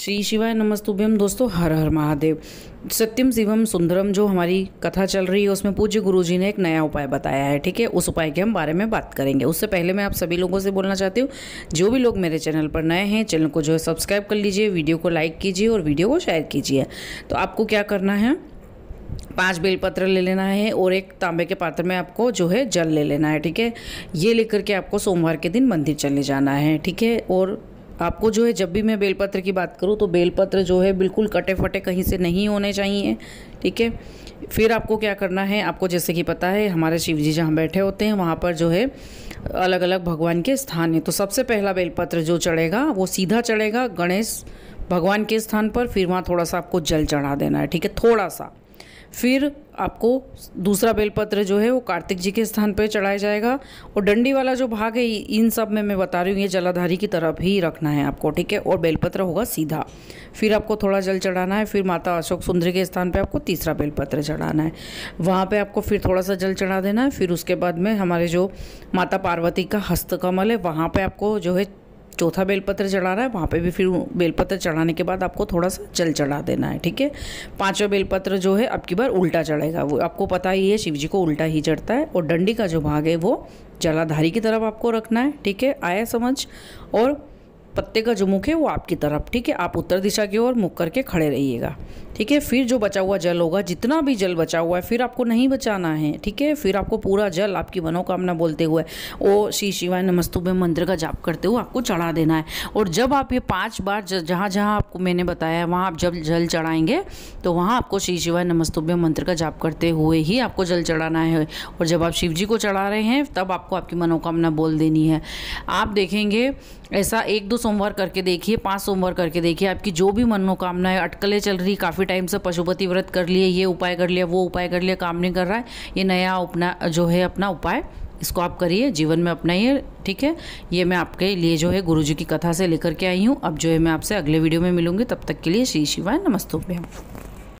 श्री शिवाय नमस्तुभ्यम दोस्तों हर हर महादेव सत्यम शिवम सुंदरम जो हमारी कथा चल रही है उसमें पूज्य गुरुजी ने एक नया उपाय बताया है ठीक है उस उपाय के हम बारे में बात करेंगे उससे पहले मैं आप सभी लोगों से बोलना चाहती हूँ जो भी लोग मेरे चैनल पर नए हैं चैनल को जो है सब्सक्राइब कर लीजिए वीडियो को लाइक कीजिए और वीडियो को शेयर कीजिए तो आपको क्या करना है पांच बेलपत्र ले लेना है और एक तांबे के पात्र में आपको जो है जल ले लेना है ठीक है ये लेकर के आपको सोमवार के दिन मंदिर चले जाना है ठीक है और आपको जो है जब भी मैं बेलपत्र की बात करूँ तो बेलपत्र जो है बिल्कुल कटे फटे कहीं से नहीं होने चाहिए ठीक है फिर आपको क्या करना है आपको जैसे कि पता है हमारे शिव जी जहाँ बैठे होते हैं वहाँ पर जो है अलग अलग भगवान के स्थान हैं तो सबसे पहला बेलपत्र जो चढ़ेगा वो सीधा चढ़ेगा गणेश भगवान के स्थान पर फिर वहाँ थोड़ा सा आपको जल चढ़ा देना है ठीक है थोड़ा सा फिर आपको दूसरा बेलपत्र जो है वो कार्तिक जी के स्थान पर चढ़ाया जाएगा और डंडी वाला जो भाग है इन सब में मैं बता रही हूँ ये जलाधारी की तरफ ही रखना है आपको ठीक है और बेलपत्र होगा सीधा फिर आपको थोड़ा जल चढ़ाना है फिर माता अशोक सुंदरी के स्थान पर आपको तीसरा बेलपत्र चढ़ाना है वहाँ पर आपको फिर थोड़ा सा जल चढ़ा देना है फिर उसके बाद में हमारे जो माता पार्वती का हस्तकमल है वहाँ पर आपको जो है चौथा बेलपत्र चढ़ा रहा है वहाँ पे भी फिर बेलपत्र चढ़ाने के बाद आपको थोड़ा सा जल चढ़ा देना है ठीक है पाँचवा बेलपत्र जो है आपकी बार उल्टा चढ़ेगा वो आपको पता ही है शिव जी को उल्टा ही चढ़ता है और डंडी का जो भाग है वो जलाधारी की तरफ आपको रखना है ठीक है आया समझ और पत्ते का जो मुख है वो आपकी तरफ ठीक है आप उत्तर दिशा की ओर मुख करके खड़े रहिएगा ठीक है फिर जो बचा हुआ जल होगा जितना भी जल बचा हुआ है फिर आपको नहीं बचाना है ठीक है फिर आपको पूरा जल आपकी मनोकामना बोलते हुए ओ श्री शिवाय नमस्तु में मंत्र का जाप करते हुए आपको चढ़ा देना है और जब आप ये पाँच बार जहाँ जहाँ आपको मैंने बताया है वहाँ आप जब जल चढ़ाएंगे तो वहाँ आपको श्री शिवाय नमस्तुभ्य मंत्र का जाप करते हुए ही आपको जल चढ़ाना है और जब आप शिव जी को चढ़ा रहे हैं तब आपको आपकी मनोकामना बोल देनी है आप देखेंगे ऐसा एक दो सोमवार करके देखिए पांच सोमवार करके देखिए आपकी जो भी मनोकामना है अटकलें चल रही काफ़ी टाइम से पशुपति व्रत कर लिए ये उपाय कर लिया वो उपाय कर लिया काम नहीं कर रहा है ये नया अपना जो है अपना उपाय इसको आप करिए जीवन में अपनाइए ठीक है ये मैं आपके लिए जो है गुरुजी की कथा से लेकर के आई हूँ अब जो है मैं आपसे अगले वीडियो में मिलूंगी तब तक के लिए श्री शिवाय नमस्तों